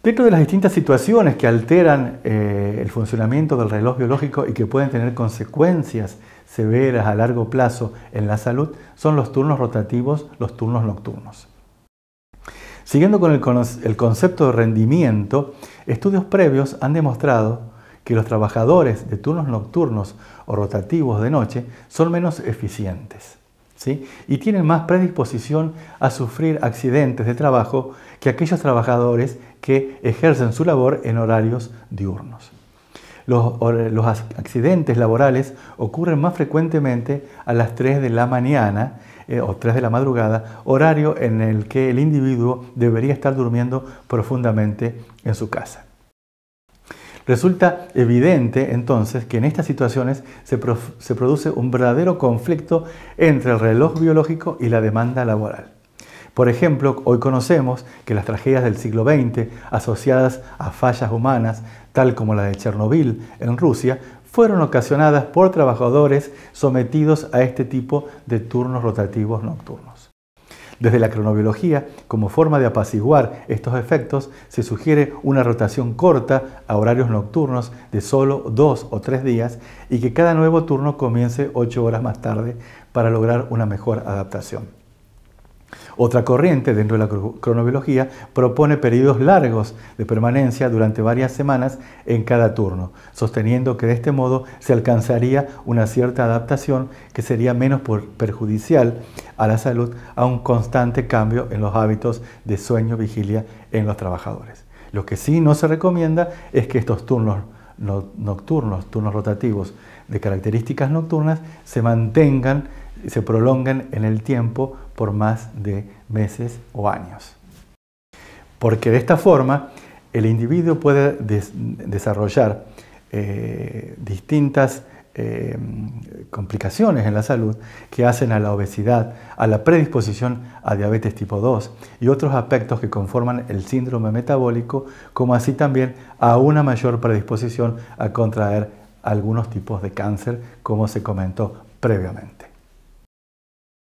Dentro de las distintas situaciones que alteran eh, el funcionamiento del reloj biológico y que pueden tener consecuencias severas a largo plazo en la salud, son los turnos rotativos, los turnos nocturnos. Siguiendo con el concepto de rendimiento, estudios previos han demostrado que los trabajadores de turnos nocturnos o rotativos de noche son menos eficientes y tienen más predisposición a sufrir accidentes de trabajo que aquellos trabajadores que ejercen su labor en horarios diurnos. Los, accidentes laborales ocurren más frecuentemente a las 3 de la mañana eh, o 3 de la madrugada, horario en el que el individuo debería estar durmiendo profundamente en su casa. Resulta evidente entonces que en estas situaciones se, produce un verdadero conflicto entre el reloj biológico y la demanda laboral. Por ejemplo, hoy conocemos que las tragedias del siglo XX asociadas a fallas humanas, tal como la de Chernobyl en Rusia, fueron ocasionadas por trabajadores sometidos a este tipo de turnos rotativos nocturnos. Desde la cronobiología, como forma de apaciguar estos efectos, se sugiere una rotación corta a horarios nocturnos de solo dos o tres días y que cada nuevo turno comience ocho horas más tarde para lograr una mejor adaptación. Otra corriente dentro de la cronobiología propone periodos largos de permanencia durante varias semanas en cada turno, sosteniendo que de este modo se alcanzaría una cierta adaptación que sería menos perjudicial a la salud a un constante cambio en los hábitos de sueño, vigilia en los trabajadores. Lo que sí no se recomienda es que estos turnos nocturnos, turnos rotativos de características nocturnas se mantengan, se prolonguen en el tiempo por más de meses o años. Porque de esta forma el individuo puede desarrollar eh, distintas Em, complicaciones en la salud que hacen a la obesidad, a la predisposición a diabetes tipo 2 y otros aspectos que conforman el síndrome metabólico, como así también a una mayor predisposición a contraer algunos tipos de cáncer, como se comentó previamente.